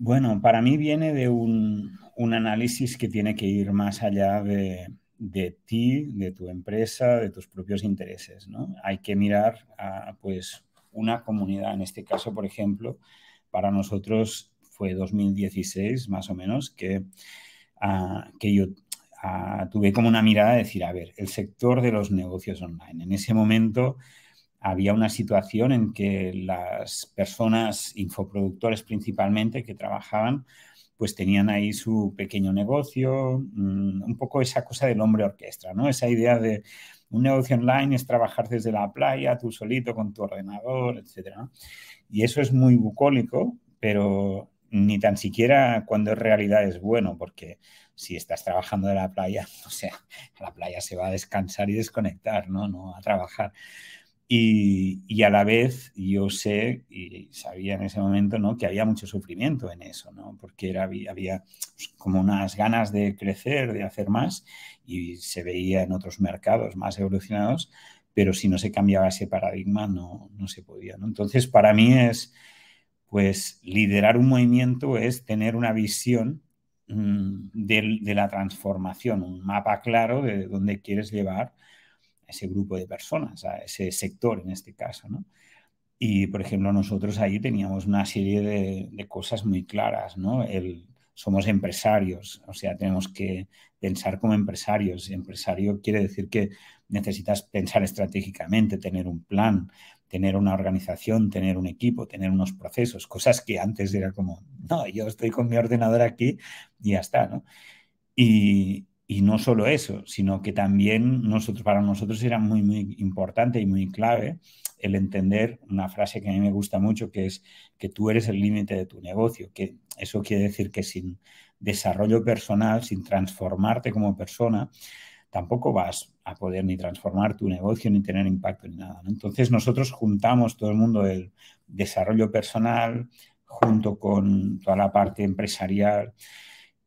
Bueno, para mí viene de un, análisis que tiene que ir más allá de, ti, de tu empresa, de tus propios intereses. ¿no? Hay que mirar a pues, una comunidad. En este caso, por ejemplo, para nosotros fue 2016 más o menos que, ah, que yo ah, tuve como una mirada de decir, a ver, el sector de los negocios online. En ese momento había una situación en que las personas infoproductores principalmente que trabajaban, pues tenían ahí su pequeño negocio, mm, un poco esa cosa del hombre orquesta, ¿no? Esa idea de un negocio online es trabajar desde la playa, tú solito, con tu ordenador, etc. Y eso es muy bucólico, pero ni tan siquiera cuando es realidad es bueno, porque si estás trabajando de la playa, o sea, la playa se va a descansar y desconectar, ¿no? No a trabajar. Y, a la vez yo sé y sabía en ese momento ¿no? que había mucho sufrimiento en eso, porque había pues, como unas ganas de crecer, de hacer más y se veía en otros mercados más evolucionados, pero si no se cambiaba ese paradigma no, se podía. Entonces para mí es, pues liderar un movimiento es tener una visión mm, de, de la transformación, un mapa claro de dónde quieres llevar ese grupo de personas, a ese sector en este caso, ¿no? Y, por ejemplo, nosotros ahí teníamos una serie de, cosas muy claras, ¿no? El, somos empresarios, o sea, tenemos que pensar como empresarios. Empresario quiere decir que necesitas pensar estratégicamente, tener un plan, tener una organización, tener un equipo, tener unos procesos, cosas que antes era como, no, yo estoy con mi ordenador aquí y ya está, ¿no? Y, y no solo eso, sino que también nosotros, para nosotros era muy, muy importante y muy clave el entender una frase que a mí me gusta mucho, que es que tú eres el límite de tu negocio, que eso quiere decir que sin desarrollo personal, sin transformarte como persona, tampoco vas a poder ni transformar tu negocio, ni tener impacto, en nada. Entonces nosotros juntamos todo el mundo del desarrollo personal junto con toda la parte empresarial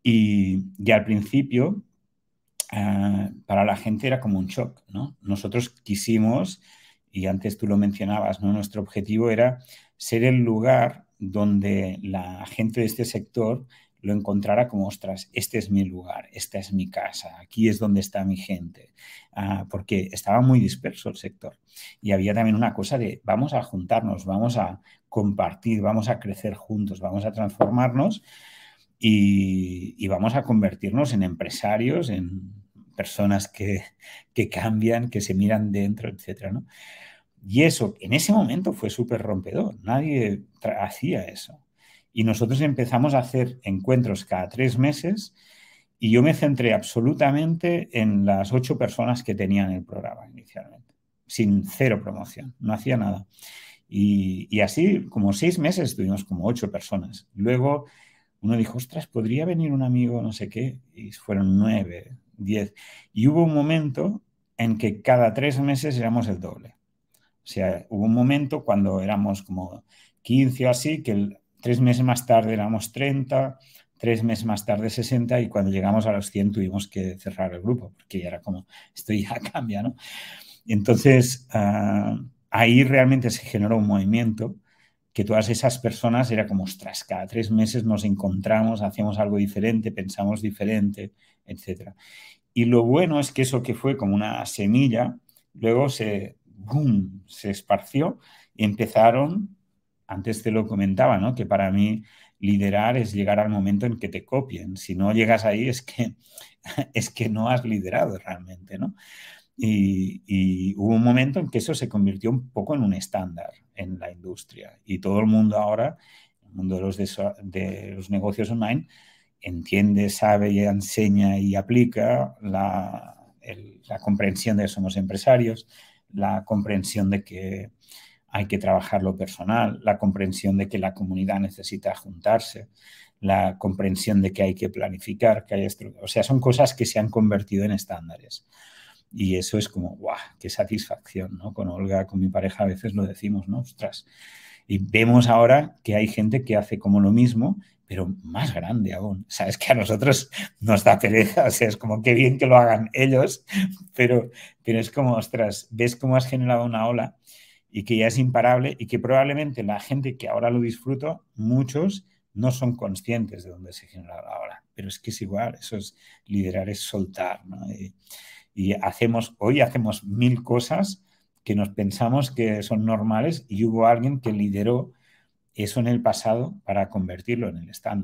y, y al principio eh, para la gente era como un shock, Nosotros quisimos, y antes tú lo mencionabas, Nuestro objetivo era ser el lugar donde la gente de este sector lo encontrara como, ostras, este es mi lugar, esta es mi casa, aquí es donde está mi gente, ah, porque estaba muy disperso el sector. Y había también una cosa de, vamos a juntarnos, vamos a compartir, vamos a crecer juntos, vamos a transformarnos y vamos a convertirnos en empresarios, en personas que, cambian, que se miran dentro, etc. Y eso, en ese momento fue súper rompedor, nadie hacía eso. Y nosotros empezamos a hacer encuentros cada tres meses y yo me centré absolutamente en las ocho personas que tenían el programa inicialmente, sin cero promoción, no hacía nada. Y, y así, como seis meses, tuvimos como ocho personas. Luego uno dijo, ostras, podría venir un amigo, no sé qué, y fueron nueve, y hubo un momento en que cada tres meses éramos el doble. O sea, hubo un momento cuando éramos como 15 o así, que tres meses más tarde éramos 30, tres meses más tarde 60 y cuando llegamos a los 100 tuvimos que cerrar el grupo porque ya era como, esto ya cambia, ¿no? Entonces, ah, ahí realmente se generó un movimiento que todas esas personas era como, ostras, cada tres meses nos encontramos, hacíamos algo diferente, pensamos diferente, etc. Y lo bueno es que eso que fue como una semilla, luego se, boom, se esparció y empezaron, antes te lo comentaba, ¿no? que para mí liderar es llegar al momento en que te copien. Si no llegas ahí es que, es que no has liderado realmente, ¿no? Y, hubo un momento en que eso se convirtió un poco en un estándar en la industria. Y todo el mundo ahora, el mundo de los, negocios online, entiende, sabe y enseña y aplica la, comprensión de que somos empresarios, la comprensión de que hay que trabajar lo personal, la comprensión de que la comunidad necesita juntarse, la comprensión de que hay que planificar, que hay O sea, son cosas que se han convertido en estándares. Y eso es como, ¡guau! ¡Qué satisfacción! ¿no? Con Olga, con mi pareja, a veces lo decimos, ¿no? ¡Ostras! Y vemos ahora que hay gente que hace como lo mismo, pero más grande aún. Sabes que a nosotros nos da pereza, o sea, es como qué bien que lo hagan ellos, pero, tienes es como, ostras, ves cómo has generado una ola y que ya es imparable y que probablemente la gente que ahora lo disfruta, muchos no son conscientes de dónde se genera la ola, pero es que es igual, eso es liderar, es soltar, ¿no? Y, y hacemos, hoy hacemos mil cosas que nos pensamos que son normales y hubo alguien que lideró eso en el pasado para convertirlo en el estándar.